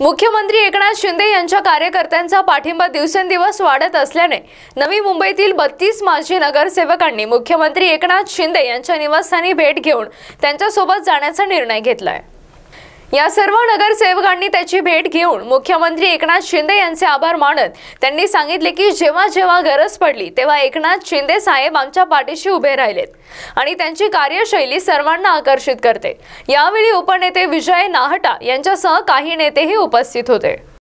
मुख्यमंत्री एकनाथ शिंदे यांच्या कार्यकर्त्यांचा पाठिंबा दिवसेंदिवस वाढत असल्याने नवी मुंबईतील बत्तीस माजी नगरसेवकांनी मुख्यमंत्री एकनाथ शिंदे यांच्या निवासस्थानी भेट घेऊन त्यांच्यासोबत जाण्याचा निर्णय घेतलाय या सर्व नगरसेवकांनी त्याची भेट घेऊन मुख्यमंत्री एकनाथ शिंदे यांचे आभार मानत त्यांनी सांगितले की जेव्हा जेव्हा गरज पडली तेव्हा एकनाथ शिंदे साहेब आमच्या पाठीशी उभे राहिलेत आणि त्यांची कार्यशैली सर्वांना आकर्षित करते यावेळी उपनेते विजय नाहटा यांच्यासह काही नेतेही उपस्थित होते